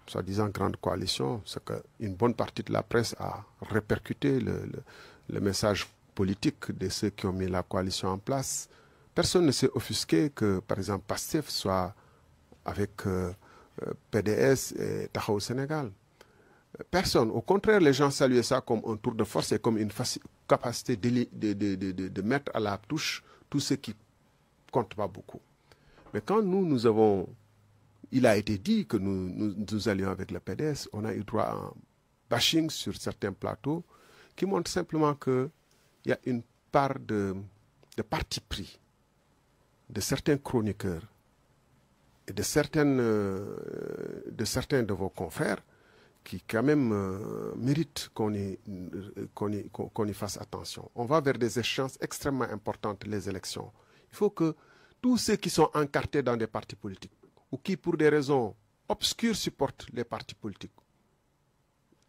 soi-disant grande coalition, que qu'une bonne partie de la presse a répercuté le, message politique de ceux qui ont mis la coalition en place. Personne ne s'est offusqué que, par exemple, PASTEF soit avec euh, PDS et Taha au Sénégal. Personne. Au contraire, les gens saluaient ça comme un tour de force et comme une, capacité de, de, de, de, mettre à la touche tout ce qui compte pas beaucoup. Mais quand nous, nous avons, il a été dit que nous, nous, allions avec le PDS, on a eu droit à un bashing sur certains plateaux qui montre simplement qu'il y a une part de, de parti pris de certains chroniqueurs et de, certaines, euh, de certains de vos confrères qui quand même euh, mérite qu'on y, euh, qu'on y, fasse attention. On va vers des échéances extrêmement importantes, les élections. Il faut que tous ceux qui sont encartés dans des partis politiques ou qui, pour des raisons obscures, supportent les partis politiques,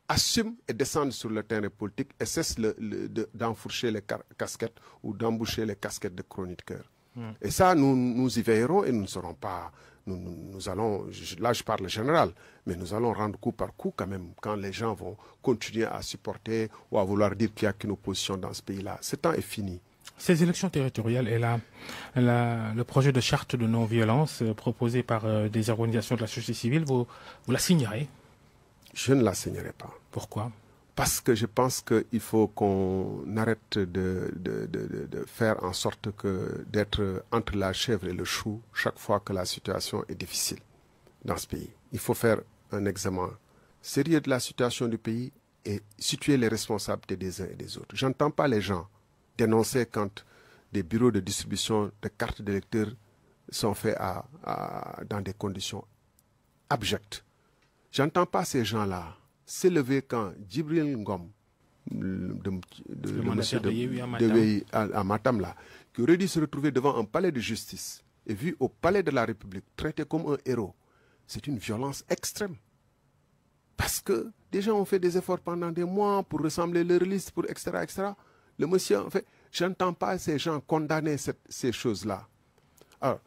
assument et descendent sur le terrain politique et cessent d'enfourcher les casquettes ou d'emboucher les casquettes de chroniqueurs. Hmm. Et ça, nous, nous y veillerons et nous ne serons pas nous, allons, là je parle général, mais nous allons rendre coup par coup quand même quand les gens vont continuer à supporter ou à vouloir dire qu'il n'y a qu'une opposition dans ce pays-là. Ce temps est fini. Ces élections territoriales et le projet de charte de non-violence euh, proposé par euh, des organisations de la société civile, vous, vous la signerez Je ne la signerai pas. Pourquoi parce que je pense qu'il faut qu'on arrête de, faire en sorte que d'être entre la chèvre et le chou chaque fois que la situation est difficile dans ce pays. Il faut faire un examen sérieux de la situation du pays et situer les responsabilités des uns et des autres. J'entends pas les gens dénoncer quand des bureaux de distribution de cartes de sont faits dans des conditions abjectes. J'entends pas ces gens-là s'élever quand Djibril Ngom, le monsieur de, de à, Matam, qui aurait dû se retrouver devant un palais de justice et vu au palais de la République, traité comme un héros, c'est une violence extrême. Parce que des gens ont fait des efforts pendant des mois pour ressembler leur liste, pour etc. etc. Le monsieur, en fait, j'entends pas ces gens condamner ces choses-là. Alors,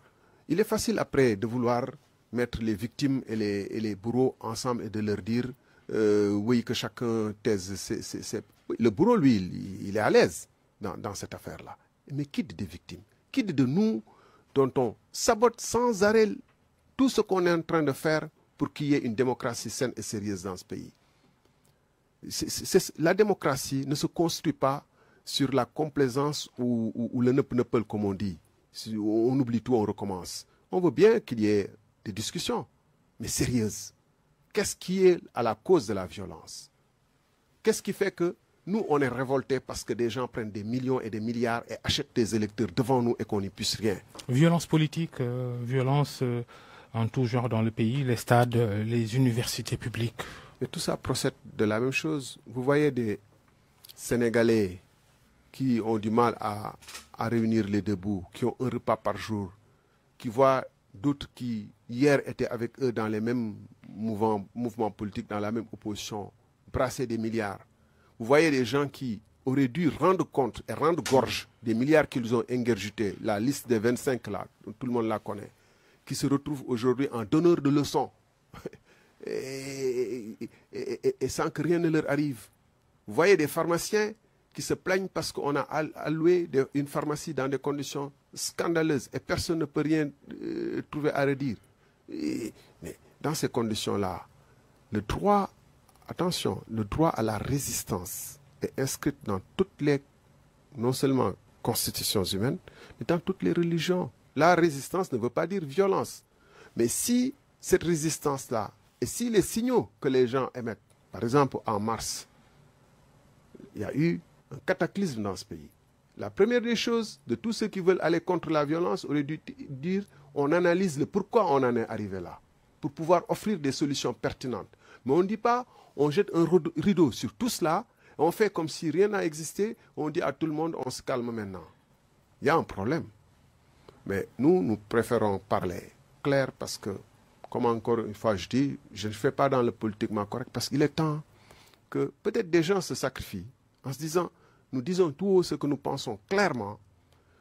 il est facile après de vouloir mettre les victimes et les bourreaux ensemble et de leur dire euh, oui, que chacun taise ses... Le bourreau, lui, il, est à l'aise dans, cette affaire-là. Mais quitte des victimes, quitte de nous dont on sabote sans arrêt tout ce qu'on est en train de faire pour qu'il y ait une démocratie saine et sérieuse dans ce pays. la démocratie ne se construit pas sur la complaisance ou, le peut, comme on dit. Si on oublie tout, on recommence. On veut bien qu'il y ait des discussions, mais sérieuses qu'est-ce qui est à la cause de la violence Qu'est-ce qui fait que nous, on est révoltés parce que des gens prennent des millions et des milliards et achètent des électeurs devant nous et qu'on n'y puisse rien Violence politique, euh, violence euh, en tout genre dans le pays, les stades, euh, les universités publiques. Mais tout ça procède de la même chose. Vous voyez des Sénégalais qui ont du mal à, à réunir les deux bouts, qui ont un repas par jour, qui voient d'autres qui hier étaient avec eux dans les mêmes mouvements, mouvements politiques, dans la même opposition, brasser des milliards. Vous voyez des gens qui auraient dû rendre compte et rendre gorge des milliards qu'ils ont ingurgités, la liste des 25 là, tout le monde la connaît, qui se retrouvent aujourd'hui en donneur de leçons et, sans que rien ne leur arrive. Vous voyez des pharmaciens qui se plaignent parce qu'on a alloué une pharmacie dans des conditions scandaleuses et personne ne peut rien euh, trouver à redire. mais dans ces conditions-là, le droit, attention, le droit à la résistance est inscrit dans toutes les, non seulement constitutions humaines, mais dans toutes les religions. La résistance ne veut pas dire violence. Mais si cette résistance-là, et si les signaux que les gens émettent, par exemple en mars, il y a eu cataclysme dans ce pays. La première des choses de tous ceux qui veulent aller contre la violence aurait dû dire on analyse le pourquoi on en est arrivé là, pour pouvoir offrir des solutions pertinentes. Mais on ne dit pas on jette un rideau sur tout cela, on fait comme si rien n'a existé, on dit à tout le monde on se calme maintenant. Il y a un problème. Mais nous, nous préférons parler clair parce que, comme encore une fois je dis, je ne fais pas dans le politiquement correct parce qu'il est temps que peut-être des gens se sacrifient en se disant nous disons tout ce que nous pensons clairement,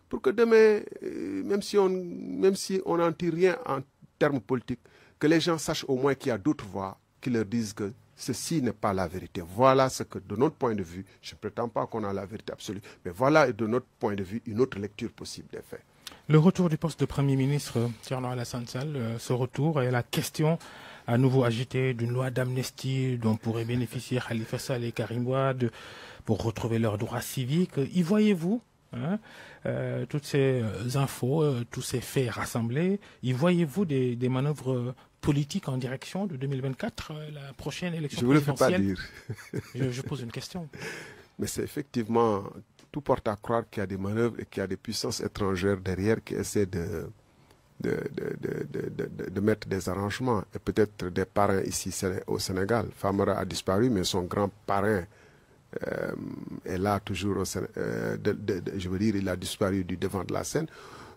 pour que demain, euh, même si on même si on n'en tire rien en termes politiques, que les gens sachent au moins qu'il y a d'autres voix qui leur disent que ceci n'est pas la vérité. Voilà ce que, de notre point de vue, je ne prétends pas qu'on a la vérité absolue, mais voilà, de notre point de vue, une autre lecture possible des faits. Le retour du poste de Premier ministre, Tierno Alassane Sall, euh, ce retour et la question à nouveau agité d'une loi d'amnistie dont pourraient bénéficier Khalifa Sall et Karim pour retrouver leurs droits civiques. Y voyez-vous hein, euh, toutes ces infos, euh, tous ces faits rassemblés Y voyez-vous des, manœuvres politiques en direction de 2024, euh, la prochaine élection Je ne vous le fais pas dire. je pose une question. Mais c'est effectivement, tout porte à croire qu'il y a des manœuvres et qu'il y a des puissances étrangères derrière qui essaient de de, de, de, mettre des arrangements et peut-être des parrains ici au Sénégal. Famara a disparu, mais son grand parrain euh, est là toujours au euh, je veux dire, il a disparu du devant de la scène.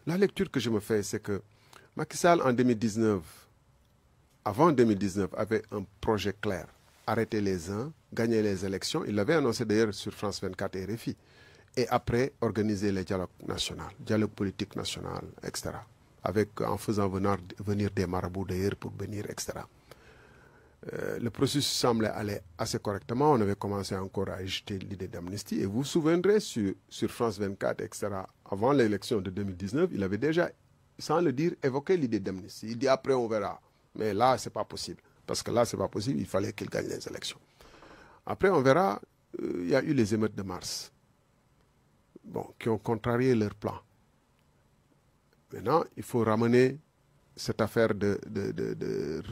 La lecture que je me fais, c'est que Macky Sall, en 2019, avant 2019, avait un projet clair. Arrêter les uns, gagner les élections. Il l'avait annoncé d'ailleurs sur France 24 et RFI. Et après, organiser le dialogue national, dialogue politique national, etc en faisant venir, des marabouts d'ailleurs pour venir, etc. Euh, le processus semblait aller assez correctement. On avait commencé encore à ajouter l'idée d'amnistie. Et vous vous souviendrez sur, France 24, etc., avant l'élection de 2019, il avait déjà, sans le dire, évoqué l'idée d'amnistie. Il dit après, on verra. Mais là, ce n'est pas possible. Parce que là, ce n'est pas possible. Il fallait qu'il gagne les élections. Après, on verra. Euh, il y a eu les émeutes de mars. Bon, qui ont contrarié leur plan. Maintenant, il faut ramener cette affaire de,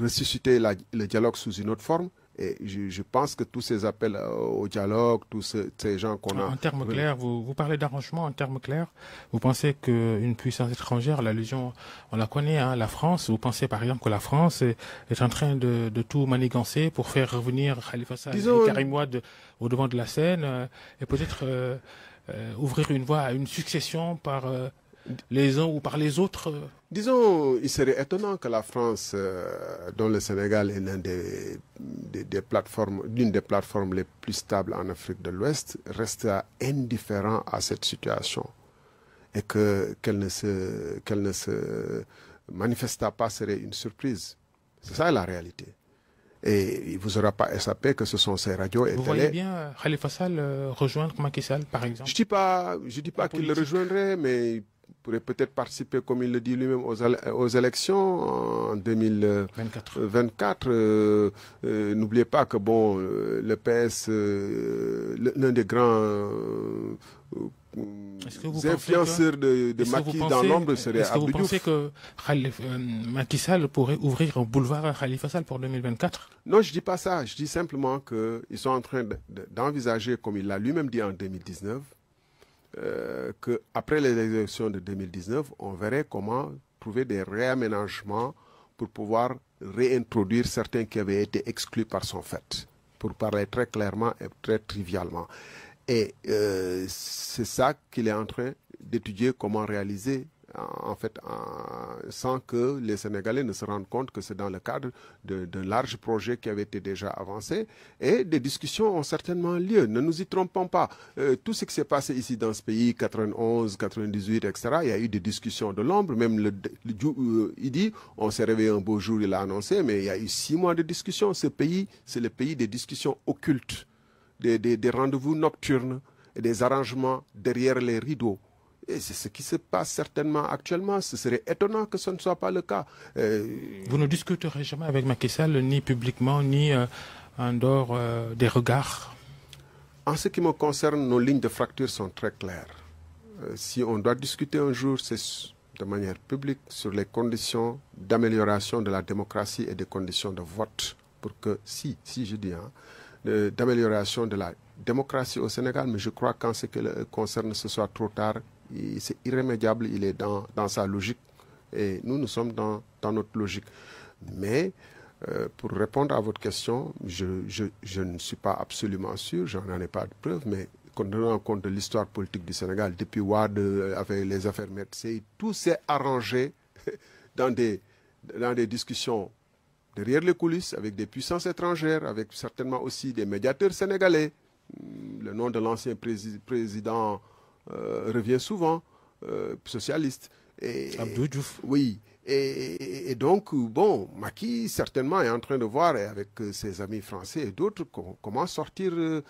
ressusciter le dialogue sous une autre forme. Et je, pense que tous ces appels au dialogue, tous ces gens qu'on a. En termes clairs, vous, vous parlez d'arrangement en termes clairs. Vous pensez qu'une puissance étrangère, l'allusion, on la connaît, hein, la France. Vous pensez par exemple que la France est, en train de, tout manigancer pour faire revenir Khalifa Sall et Karim au devant de la scène euh, et peut-être euh, euh, ouvrir une voie à une succession par les uns ou par les autres Disons, il serait étonnant que la France, euh, dont le Sénégal est l'une des, des, plateformes, des plateformes les plus stables en Afrique de l'Ouest, reste indifférent à cette situation et que qu'elle ne se qu'elle ne se manifesta pas serait une surprise. C'est ça la réalité. Et il vous aura pas échappé que ce sont ces radios et Vous voyez bien euh, Khalifa Sal euh, rejoindre Makissal, par exemple. Je dis pas, je dis pas qu'il le rejoindrait, mais pourrait peut-être participer, comme il le dit lui-même, aux, élections en 2024. Euh, euh, n'oubliez pas que bon, euh, le PS, l'un des grands influenceurs de, Macky dans l'ombre serait Est-ce que vous pensez que Khalif, Macky Sall pourrait ouvrir un boulevard à Khalifa Sall pour 2024 Non, je dis pas ça. Je dis simplement qu'ils sont en train d'envisager, comme il l'a lui-même dit en 2019, euh, qu'après les élections de 2019, on verrait comment trouver des réaménagements pour pouvoir réintroduire certains qui avaient été exclus par son fait, pour parler très clairement et très trivialement. Et euh, c'est ça qu'il est en train d'étudier, comment réaliser en fait, sans que les Sénégalais ne se rendent compte que c'est dans le cadre d'un large projet qui avait été déjà avancé. Et des discussions ont certainement lieu. Ne nous y trompons pas. Euh, tout ce qui s'est passé ici dans ce pays, 91, 98, etc., il y a eu des discussions de l'ombre. Même le, il dit, euh, on s'est réveillé un beau jour, il l'a annoncé, mais il y a eu six mois de discussions. Ce pays, c'est le pays des discussions occultes, des, des rendez-vous nocturnes et des arrangements derrière les rideaux. Et c'est ce qui se passe certainement actuellement. Ce serait étonnant que ce ne soit pas le cas. Euh, Vous ne discuterez jamais avec Macky Sall, ni publiquement, ni euh, en dehors euh, des regards En ce qui me concerne, nos lignes de fracture sont très claires. si on doit discuter un jour, c'est de manière publique sur les conditions d'amélioration de la démocratie et des conditions de vote. Pour que, si, si je dis, hein, d'amélioration de la démocratie au Sénégal, mais je crois qu'en ce qui le concerne, ce soit trop tard c'est irrémédiable, il est dans, dans, sa logique. Et nous, nous sommes dans, dans notre logique. Mais euh, pour répondre à votre question, je, je, je ne suis pas absolument sûr, j'en ai pas de preuves, mais en compte de l'histoire politique du Sénégal, depuis Wade euh, avec les affaires médecines, tout s'est arrangé dans des, dans des discussions derrière les coulisses, avec des puissances étrangères, avec certainement aussi des médiateurs sénégalais. Le nom de l'ancien président euh, revient souvent, euh, socialiste. Et, Abdou Oui. Et, donc, bon, Maki, certainement, est en train de voir, avec euh, ses amis français et d'autres, comment sortir de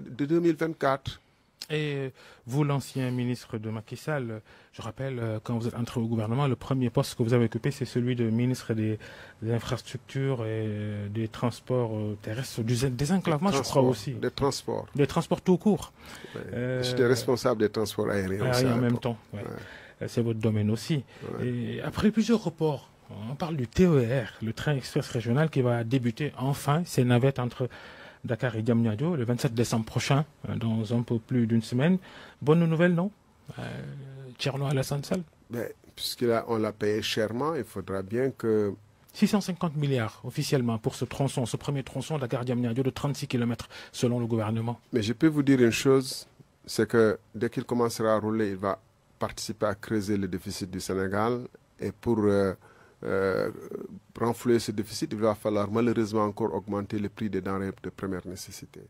2024. Et vous, l'ancien ministre de Macky Sall, je rappelle, euh, quand vous êtes entré au gouvernement, le premier poste que vous avez occupé, c'est celui de ministre des, Infrastructures et euh, des Transports euh, terrestres, des enclavements, je crois aussi. Des transports. Des transports tout court. J'étais responsable des transports aériens. aériens ah, en même temps, c'est votre domaine aussi. Et après plusieurs reports, on parle du TER, le train express régional qui va débuter enfin ses navettes entre Dakar et Diamniadio le 27 décembre prochain, euh, dans un peu plus d'une semaine. Bonne nouvelle, non euh, Tcherno Alassane Sal ben, on l'a payé chèrement, il faudra bien que 650 milliards officiellement pour ce tronçon, ce premier tronçon de la Diamniadio de 36 km selon le gouvernement. Mais je peux vous dire une chose, c'est que dès qu'il commencera à rouler, il va participer à creuser le déficit du Sénégal et pour euh, pour euh, renflouer ce déficit, il va falloir malheureusement encore augmenter le prix des denrées de première nécessité.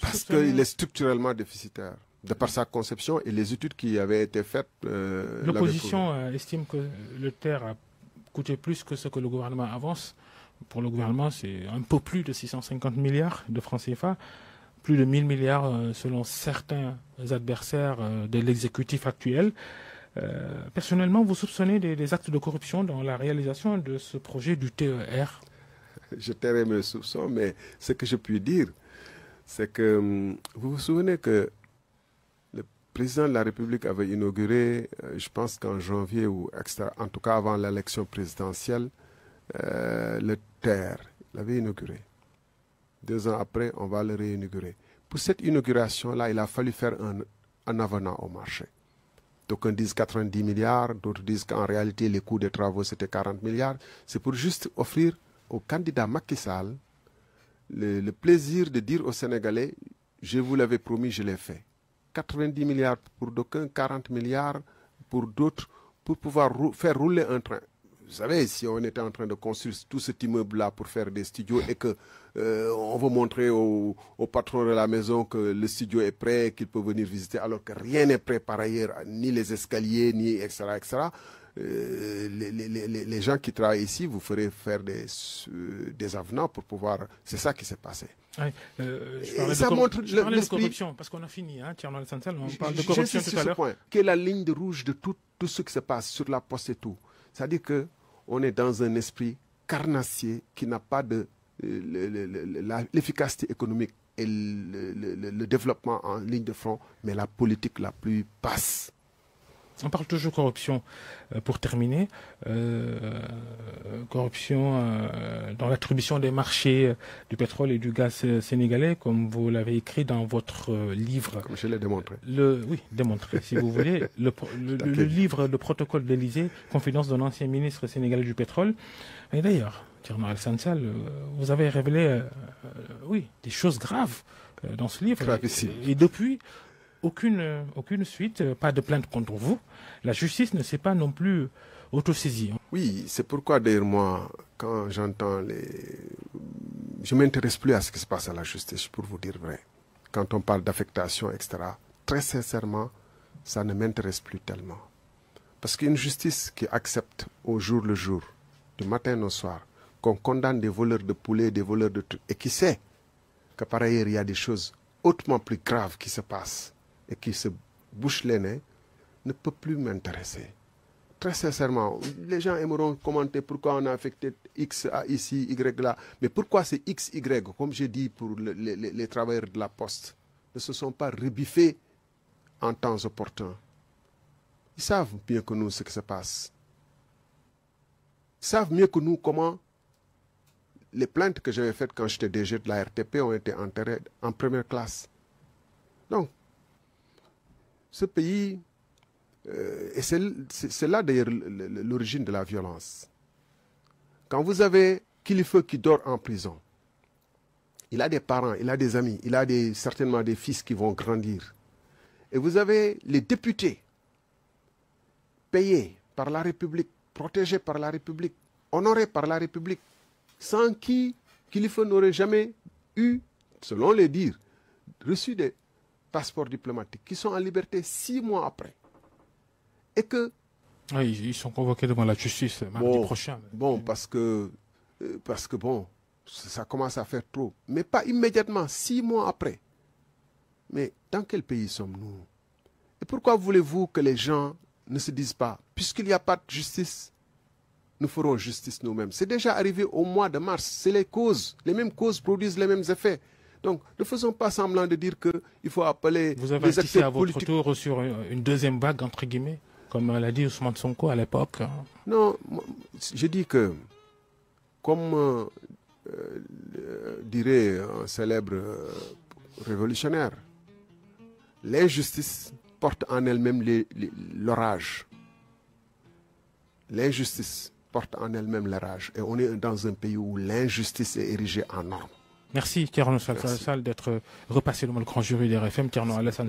Parce qu'il est structurellement déficitaire de par sa conception et les études qui avaient été faites. Euh, L'opposition euh, estime que le terre a coûté plus que ce que le gouvernement avance. Pour le gouvernement, c'est un peu plus de 650 milliards de francs CFA, plus de 1000 milliards selon certains adversaires de l'exécutif actuel. Euh, personnellement, vous soupçonnez des, actes de corruption dans la réalisation de ce projet du TER Je tairai mes soupçons, mais ce que je puis dire, c'est que hum, vous vous souvenez que le président de la République avait inauguré, euh, je pense qu'en janvier ou extra, en tout cas avant l'élection présidentielle, euh, le TER. Il l'avait inauguré. Deux ans après, on va le réinaugurer. Pour cette inauguration-là, il a fallu faire un, un avenant au marché. D'aucuns disent 90 milliards, d'autres disent qu'en réalité, les coûts des travaux, c'était 40 milliards. C'est pour juste offrir au candidat Macky Sall le, plaisir de dire aux Sénégalais, je vous l'avais promis, je l'ai fait. 90 milliards pour d'aucuns, 40 milliards pour d'autres, pour pouvoir faire rouler un train vous savez, si on était en train de construire tout cet immeuble-là pour faire des studios et que euh, on veut montrer au, patron de la maison que le studio est prêt, qu'il peut venir visiter, alors que rien n'est prêt par ailleurs, ni les escaliers, ni etc. etc. Euh, les, gens qui travaillent ici, vous ferez faire des, euh, des avenants pour pouvoir. C'est ça qui s'est passé. ça montre je corruption, parce qu'on a fini, hein, on parle de corruption tout à l'heure. Quelle est la ligne de rouge de tout, tout ce qui se passe sur la poste et tout C'est-à-dire que on est dans un esprit carnassier qui n'a pas de euh, l'efficacité économique et le développement en ligne de front, mais la politique la plus basse. On parle toujours corruption euh, pour terminer. Euh, corruption euh, dans l'attribution des marchés du pétrole et du gaz sénégalais, comme vous l'avez écrit dans votre livre. Comme je l'ai démontré. Le, oui, démontré, si vous voulez. Le, livre, le protocole d'Elysée, confidence d'un ancien ministre sénégalais du pétrole. Et d'ailleurs, Tierno Al-Sansal, vous avez révélé, oui, des choses graves dans ce livre. et depuis, aucune, aucune suite, euh, pas de plainte contre vous. La justice ne s'est pas non plus euh, autosaisie. Oui, c'est pourquoi d'ailleurs moi, quand j'entends les... Je m'intéresse plus à ce qui se passe à la justice, pour vous dire vrai. Quand on parle d'affectation, etc., très sincèrement, ça ne m'intéresse plus tellement. Parce qu'une justice qui accepte au jour le jour, du matin au soir, qu'on condamne des voleurs de poulets, des voleurs de trucs, et qui sait que par ailleurs il y a des choses hautement plus graves qui se passent et qui se bouche les nez ne peut plus m'intéresser. Très sincèrement, les gens aimeront commenter pourquoi on a affecté X à ici, Y là. Mais pourquoi c'est X, Y Comme j'ai dit pour les, travailleurs de la poste, ne se sont pas rebiffés en temps opportun. Ils savent bien que nous ce qui se passe. Ils savent mieux que nous comment les plaintes que j'avais faites quand j'étais DG de la RTP ont été enterrées en première classe. Donc, ce pays, euh, et c'est là d'ailleurs l'origine de la violence. Quand vous avez Kilifeu qui dort en prison, il a des parents, il a des amis, il a certainement des fils qui vont grandir. Et vous avez les députés payés par la République, protégés par la République, honorés par la République, sans qui Kilifeu n'aurait jamais eu, selon les dires, reçu des passeport diplomatique, qui sont en liberté six mois après. Et que... ils sont convoqués devant la justice mardi prochain. Bon, parce que, euh, parce que bon, ça commence à faire trop. Mais pas immédiatement, six mois après. Mais dans quel pays sommes-nous Et pourquoi voulez-vous que les gens ne se disent pas, puisqu'il n'y a pas de justice, nous ferons justice nous-mêmes C'est déjà arrivé au mois de mars. C'est les causes. Les mêmes causes produisent les mêmes effets. Donc, ne faisons pas semblant de dire qu'il faut appeler Vous avez les acteurs à votre tour sur une deuxième vague, entre guillemets, comme l'a dit Ousmane Sonko à l'époque. Hein. Non, je dis que, comme euh, dirait un célèbre euh, révolutionnaire, l'injustice porte en elle-même l'orage. L'injustice porte en elle-même la rage. Et on est dans un pays où l'injustice est érigée en norme. Merci, Thierno Sal d'être euh, repassé devant le grand jury des RFM. Thierno Alassane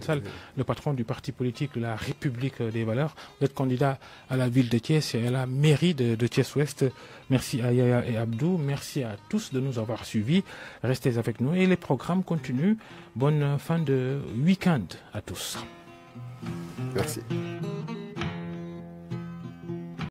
le patron du parti politique La République des Valeurs. d'être candidat à la ville de Thiès et à la mairie de, Thiès-Ouest. Merci à Yaya et Abdou. Merci à tous de nous avoir suivis. Restez avec nous et les programmes continuent. Bonne fin de week-end à tous. Merci.